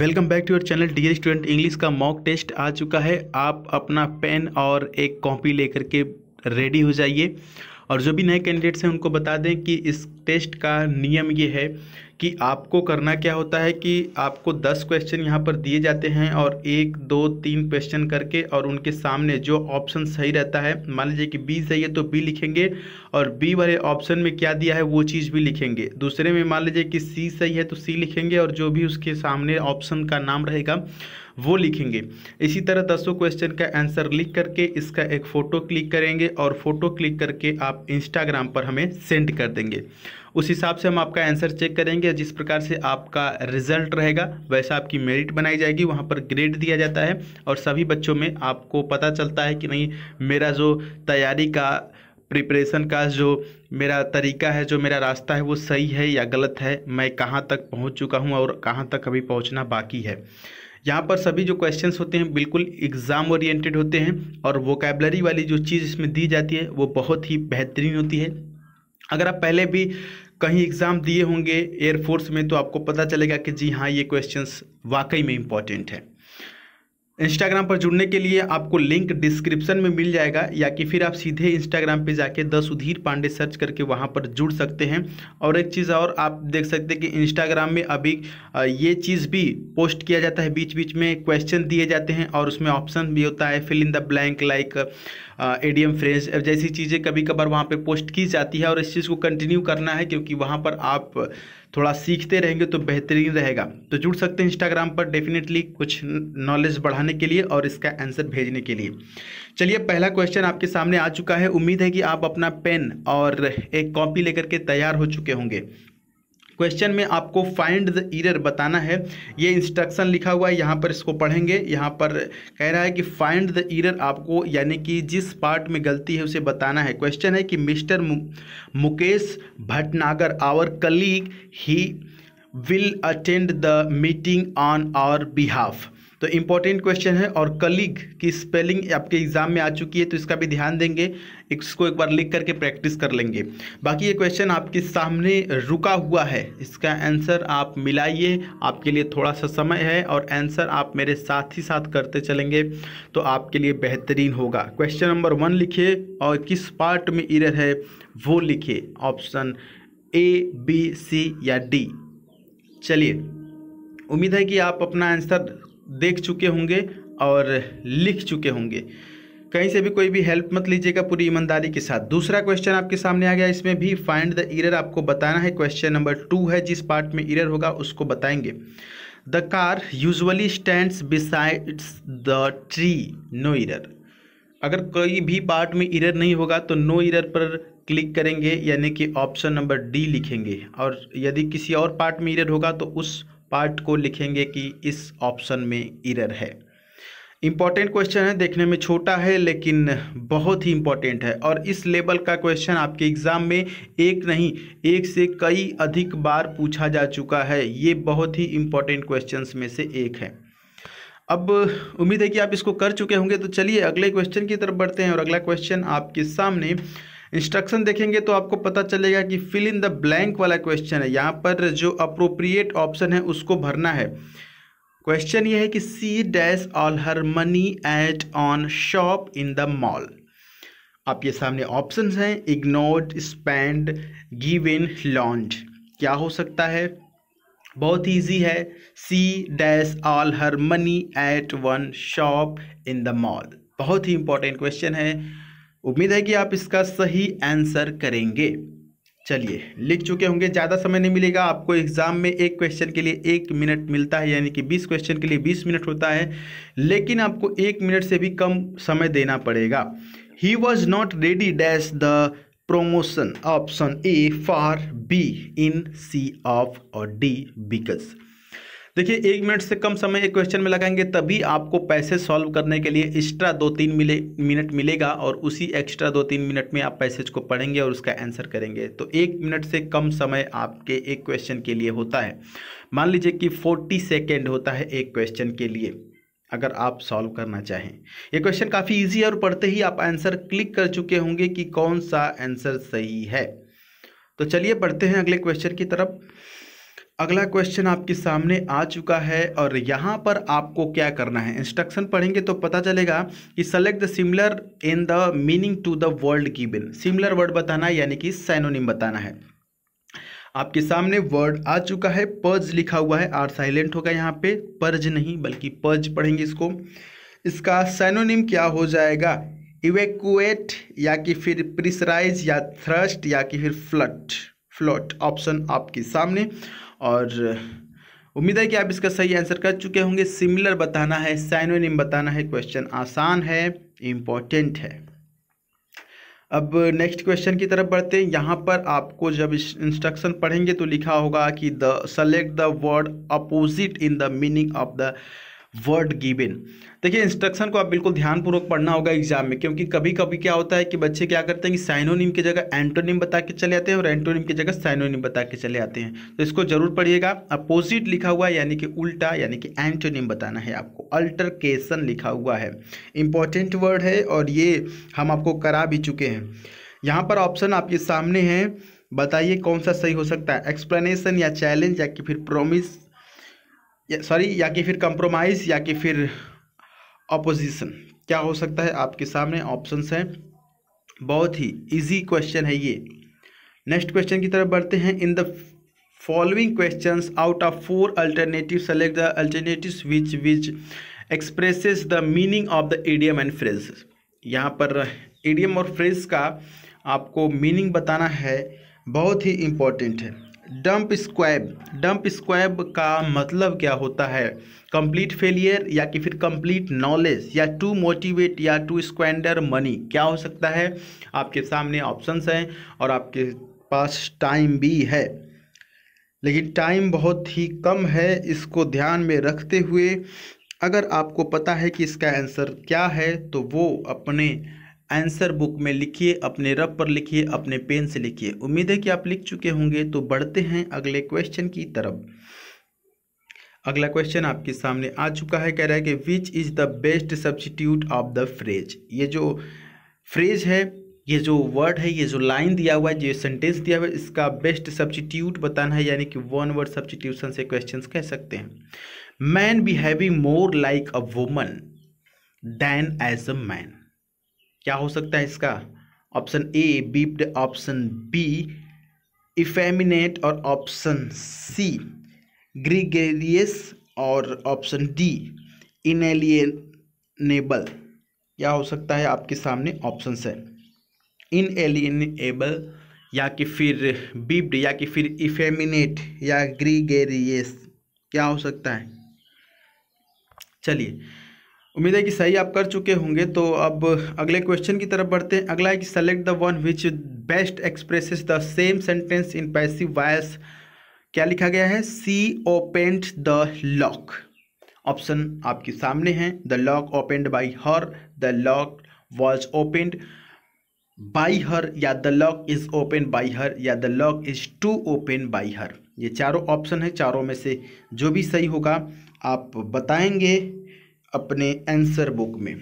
welcome back to your channel dear student English का mock test आ चुका है आप अपना पेन और एक कॉपी लेकर के रेडी हो जाइए और जो भी नए कैंडिडेट्स हैं उनको बता दें कि इस टेस्ट का नियम ये है कि आपको करना क्या होता है कि आपको दस क्वेश्चन यहाँ पर दिए जाते हैं और एक दो तीन क्वेश्चन करके और उनके सामने जो ऑप्शन सही रहता है मान लीजिए कि बी सही है तो बी लिखेंगे और बी वाले ऑप्शन में क्या दिया है वो चीज़ भी लिखेंगे दूसरे में मान लीजिए कि सी सही है तो सी लिखेंगे और जो भी उसके सामने ऑप्शन का नाम रहेगा वो लिखेंगे इसी तरह दसों क्वेश्चन का आंसर लिख करके इसका एक फ़ोटो क्लिक करेंगे और फ़ोटो क्लिक करके आप इंस्टाग्राम पर हमें सेंड कर देंगे उस हिसाब से हम आपका आंसर चेक करेंगे जिस प्रकार से आपका रिजल्ट रहेगा वैसा आपकी मेरिट बनाई जाएगी वहाँ पर ग्रेड दिया जाता है और सभी बच्चों में आपको पता चलता है कि नहीं मेरा जो तैयारी का प्रिपरेशन का जो मेरा तरीका है जो मेरा रास्ता है वो सही है या गलत है मैं कहाँ तक पहुँच चुका हूँ और कहाँ तक अभी पहुँचना बाकी है यहाँ पर सभी जो क्वेश्चंस होते हैं बिल्कुल एग्ज़ाम ओरिएंटेड होते हैं और वोकेबलरी वाली जो चीज़ इसमें दी जाती है वो बहुत ही बेहतरीन होती है अगर आप पहले भी कहीं एग्ज़ाम दिए होंगे एयरफोर्स में तो आपको पता चलेगा कि जी हाँ ये क्वेश्चंस वाकई में इम्पॉर्टेंट है इंस्टाग्राम पर जुड़ने के लिए आपको लिंक डिस्क्रिप्शन में मिल जाएगा या कि फिर आप सीधे इंस्टाग्राम पे जाके द सुधीर पांडे सर्च करके वहाँ पर जुड़ सकते हैं और एक चीज़ और आप देख सकते हैं कि इंस्टाग्राम में अभी ये चीज़ भी पोस्ट किया जाता है बीच बीच में क्वेश्चन दिए जाते हैं और उसमें ऑप्शन भी होता है fill in the blank like A D M फ्रेंस जैसी चीज़ें कभी कभार वहाँ पर पोस्ट की जाती है और इस चीज़ को कंटिन्यू करना है क्योंकि वहाँ पर आप थोड़ा सीखते रहेंगे तो बेहतरीन रहेगा तो जुड़ सकते हैं इंस्टाग्राम पर डेफिनेटली कुछ नॉलेज बढ़ाने के लिए और इसका आंसर भेजने के लिए चलिए पहला क्वेश्चन आपके सामने आ चुका है उम्मीद है कि आप अपना पेन और एक कॉपी लेकर के तैयार हो चुके होंगे क्वेश्चन में आपको फाइंड द ईरर बताना है ये इंस्ट्रक्शन लिखा हुआ है यहाँ पर इसको पढ़ेंगे यहाँ पर कह रहा है कि फाइंड द ईरर आपको यानी कि जिस पार्ट में गलती है उसे बताना है क्वेश्चन है कि Mr Mukesh Bhatnagar our colleague he will attend the meeting on our behalf तो इम्पॉर्टेंट क्वेश्चन है और कलीग की स्पेलिंग आपके एग्जाम में आ चुकी है तो इसका भी ध्यान देंगे इसको एक बार लिख करके प्रैक्टिस कर लेंगे बाकी ये क्वेश्चन आपके सामने रुका हुआ है इसका आंसर आप मिलाइए आपके लिए थोड़ा सा समय है और आंसर आप मेरे साथ ही साथ करते चलेंगे तो आपके लिए बेहतरीन होगा क्वेश्चन नंबर वन लिखिए और किस पार्ट में इरर है वो लिखिए ऑप्शन ए बी सी या डी चलिए उम्मीद है कि आप अपना आंसर देख चुके होंगे और लिख चुके होंगे कहीं से भी कोई भी हेल्प मत लीजिएगा पूरी ईमानदारी के साथ दूसरा क्वेश्चन आपके सामने आ गया इसमें भी फाइंड द ईरर आपको बताना है क्वेश्चन नंबर टू है जिस पार्ट में ईरर होगा उसको बताएंगे the car usually stand besides the tree no error अगर कोई भी पार्ट में ईरर नहीं होगा तो नो ईरर पर क्लिक करेंगे यानी कि ऑप्शन नंबर डी लिखेंगे और यदि किसी और पार्ट में ईरर होगा तो उस पार्ट को लिखेंगे कि इस ऑप्शन में इरर है इम्पॉर्टेंट क्वेश्चन है देखने में छोटा है लेकिन बहुत ही इम्पॉर्टेंट है और इस लेवल का क्वेश्चन आपके एग्ज़ाम में एक नहीं एक से कई अधिक बार पूछा जा चुका है ये बहुत ही इम्पॉर्टेंट क्वेश्चंस में से एक है अब उम्मीद है कि आप इसको कर चुके होंगे तो चलिए अगले क्वेश्चन की तरफ बढ़ते हैं और अगला क्वेश्चन आपके सामने इंस्ट्रक्शन देखेंगे तो आपको पता चलेगा कि फिल इन द ब्लैंक वाला क्वेश्चन है यहाँ पर जो अप्रोप्रिएट ऑप्शन है उसको भरना है क्वेश्चन ये है कि C dash all her money at on shop in the mall आपके सामने ऑप्शन हैं ignored spend give in launch क्या हो सकता है बहुत ईजी है C dash all her money at one shop in the mall बहुत ही इंपॉर्टेंट क्वेश्चन है उम्मीद है कि आप इसका सही आंसर करेंगे चलिए लिख चुके होंगे ज़्यादा समय नहीं मिलेगा आपको एग्ज़ाम में एक क्वेश्चन के लिए एक मिनट मिलता है यानी कि बीस क्वेश्चन के लिए बीस मिनट होता है लेकिन आपको एक मिनट से भी कम समय देना पड़ेगा he was not ready dash the promotion option A for B in C off और डी बिकस देखिए एक मिनट से कम समय एक क्वेश्चन में लगाएंगे तभी आपको पैसे सॉल्व करने के लिए एक्स्ट्रा दो तीन मिले मिनट मिलेगा और उसी एक्स्ट्रा दो तीन मिनट में आप पैसेज को पढ़ेंगे और उसका आंसर करेंगे तो एक मिनट से कम समय आपके एक क्वेश्चन के लिए होता है मान लीजिए कि फोर्टी सेकेंड होता है एक क्वेश्चन के लिए अगर आप सॉल्व करना चाहें ये क्वेश्चन काफ़ी ईजी है और पढ़ते ही आप आंसर क्लिक कर चुके होंगे कि कौन सा आंसर सही है तो चलिए पढ़ते हैं अगले क्वेश्चन की तरफ अगला क्वेश्चन आपके सामने आ चुका है और यहाँ पर आपको क्या करना है इंस्ट्रक्शन पढ़ेंगे तो पता चलेगा कि select the similar in the meaning to the world given similar word बताना है यानी कि सैनोनिम बताना है आपके सामने वर्ड आ चुका है पर्ज लिखा हुआ है आर साइलेंट होगा यहाँ पे पर्ज नहीं बल्कि पर्ज पढ़ेंगे इसको इसका सैनोनिम क्या हो जाएगा इवेकुएट या कि फिर प्रिसराइज या थ्रस्ट या कि फिर फ्लट फ्लोट ऑप्शन आपके सामने और उम्मीद है कि आप इसका सही आंसर कर चुके होंगे सिमिलर बताना है साइनोनिम बताना है क्वेश्चन आसान है इम्पॉर्टेंट है अब नेक्स्ट क्वेश्चन की तरफ बढ़ते हैं यहाँ पर आपको जब इंस्ट्रक्शन पढ़ेंगे तो लिखा होगा कि the select the word opposite in the meaning of the word given देखिए इंस्ट्रक्शन को आप बिल्कुल ध्यानपूर्वक पढ़ना होगा एग्जाम में क्योंकि कभी कभी क्या होता है कि बच्चे क्या करते हैं कि साइनोनिम की जगह एंटोनिम बता के चले आते हैं और एंटोनिम की जगह साइनोनिम बता के चले आते हैं तो इसको जरूर पढ़िएगा अपोजिट लिखा हुआ है यानी कि उल्टा यानी कि एंटोनिम बताना है आपको अल्टरकेशन लिखा हुआ है इंपॉर्टेंट वर्ड है और ये हम आपको करा भी चुके हैं यहाँ पर ऑप्शन आपके सामने हैं बताइए कौन सा सही हो सकता है एक्सप्लेनेशन या चैलेंज या कि फिर प्रोमिस सॉरी या कि फिर कंप्रोमाइज़ या कि फिर अपोजिशन क्या हो सकता है आपके सामने ऑप्शंस हैं बहुत ही इजी क्वेश्चन है ये नेक्स्ट क्वेश्चन की तरफ बढ़ते हैं in the following question out of four alternative select the alternative which which expresses the meaning of the idiom and phrase यहाँ पर एडियम और फ्रेज का आपको मीनिंग बताना है बहुत ही इम्पॉर्टेंट है डंप स्क्वैब डंप स्क्वैब का मतलब क्या होता है कंप्लीट फेलियर या कि फिर कंप्लीट नॉलेज या टू मोटिवेट या टू स्क्वेंडर मनी क्या हो सकता है आपके सामने ऑप्शंस हैं और आपके पास टाइम भी है लेकिन टाइम बहुत ही कम है इसको ध्यान में रखते हुए अगर आपको पता है कि इसका आंसर क्या है तो वो अपने आंसर बुक में लिखिए अपने रब पर लिखिए अपने पेन से लिखिए उम्मीद है कि आप लिख चुके होंगे तो बढ़ते हैं अगले क्वेश्चन की तरफ अगला क्वेश्चन आपके सामने आ चुका है कह रहा है कि which is the best substitute of the phrase ये जो फ्रेज है ये जो वर्ड है ये जो लाइन दिया हुआ है जो सेंटेंस दिया हुआ है इसका बेस्ट सब्सटीट्यूट बताना है यानी कि वन वर्ड सब्सिट्यूशन से क्वेश्चन कह सकते हैं man behaving more like a woman than as a man क्या हो सकता है इसका option A beeped option B effeminate और ऑप्शन सी ग्रीगेरियस और ऑप्शन डी इनएलियनेबल क्या हो सकता है आपके सामने ऑप्शन है एलियनेबल या कि फिर बीब्ड या कि फिर इफेमिनेट या ग्रीगेरियस क्या हो सकता है चलिए उम्मीद है कि सही आप कर चुके होंगे तो अब अगले क्वेश्चन की तरफ बढ़ते हैं अगला है कि select the one which best expresses the same sentence in passive voice क्या लिखा गया है she opened the lock option आपके सामने है the lock opened by her the lock was opened by her या the lock is open by her या the lock is to open by her ये चारों ऑप्शन है चारों में से जो भी सही होगा आप बताएंगे अपने आंसर बुक में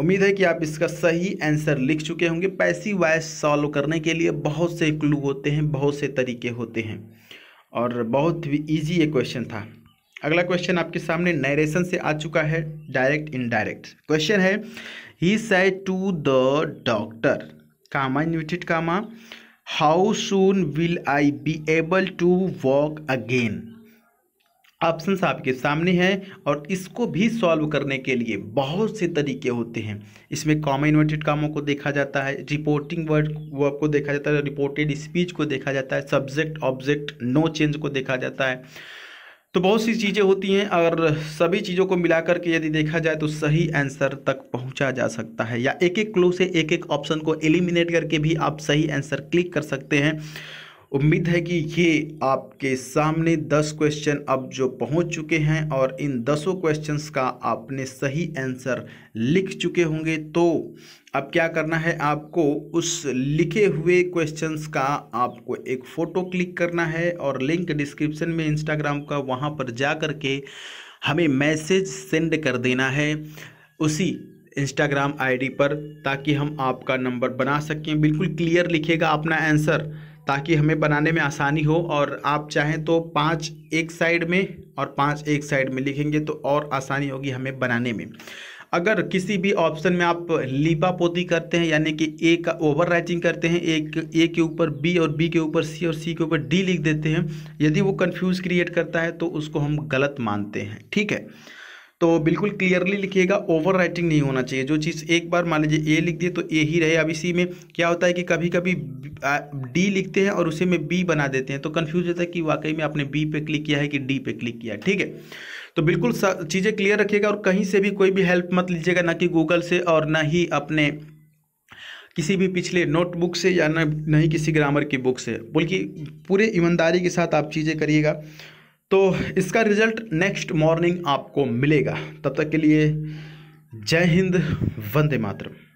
उम्मीद है कि आप इसका सही आंसर लिख चुके होंगे पैसी वाइज सॉल्व करने के लिए बहुत से क्लू होते हैं बहुत से तरीके होते हैं और बहुत ही ईजी ये क्वेश्चन था अगला क्वेश्चन आपके सामने नरेशन से आ चुका है डायरेक्ट इनडायरेक्ट क्वेश्चन है he said to the doctor comma inverted comma how soon will I be able to walk again options आपके सामने हैं और इसको भी सॉल्व करने के लिए बहुत से तरीके होते हैं इसमें कॉमन इन्वर्टेड कामों को देखा जाता है रिपोर्टिंग वर्ड वर्ब को देखा जाता है रिपोर्टेड स्पीच को देखा जाता है सब्जेक्ट ऑब्जेक्ट नो चेंज को देखा जाता है तो बहुत सी चीज़ें होती हैं और सभी चीज़ों को मिला के यदि देखा जाए तो सही आंसर तक पहुंचा जा सकता है या एक एक क्लू से एक एक ऑप्शन को एलिमिनेट करके भी आप सही आंसर क्लिक कर सकते हैं उम्मीद है कि ये आपके सामने दस क्वेश्चन अब जो पहुंच चुके हैं और इन दसों क्वेश्चंस का आपने सही आंसर लिख चुके होंगे तो अब क्या करना है आपको उस लिखे हुए क्वेश्चंस का आपको एक फ़ोटो क्लिक करना है और लिंक डिस्क्रिप्शन में इंस्टाग्राम का वहाँ पर जा कर के हमें मैसेज सेंड कर देना है उसी इंस्टाग्राम आईडी पर ताकि हम आपका नंबर बना सकें बिल्कुल क्लियर लिखेगा अपना आंसर ताकि हमें बनाने में आसानी हो और आप चाहें तो पाँच एक साइड में और पाँच एक साइड में लिखेंगे तो और आसानी होगी हमें बनाने में अगर किसी भी ऑप्शन में आप पोती करते हैं यानी कि ए का ओवर राइटिंग करते हैं एक ए के ऊपर बी और बी के ऊपर सी और सी के ऊपर डी लिख देते हैं यदि वो कन्फ्यूज़ क्रिएट करता है तो उसको हम गलत मानते हैं ठीक है तो बिल्कुल क्लियरली लिखिएगा ओवर राइटिंग नहीं होना चाहिए जो चीज़ एक बार मान लीजिए ए लिख दिए तो ए ही रहे अब इसी में क्या होता है कि कभी कभी डी लिखते हैं और उसे में बी बना देते हैं तो कन्फ्यूज होता है कि वाकई में आपने बी पे क्लिक किया है कि डी पे क्लिक किया है ठीक है तो बिल्कुल चीज़ें क्लियर रखिएगा और कहीं से भी कोई भी हेल्प मत लीजिएगा ना कि गूगल से और ना ही अपने किसी भी पिछले नोटबुक से या ना नहीं किसी ग्रामर की बुक से बल्कि पूरे ईमानदारी के साथ आप चीज़ें करिएगा तो इसका रिजल्ट नेक्स्ट मॉर्निंग आपको मिलेगा तब तक के लिए जय हिंद वंदे मातरम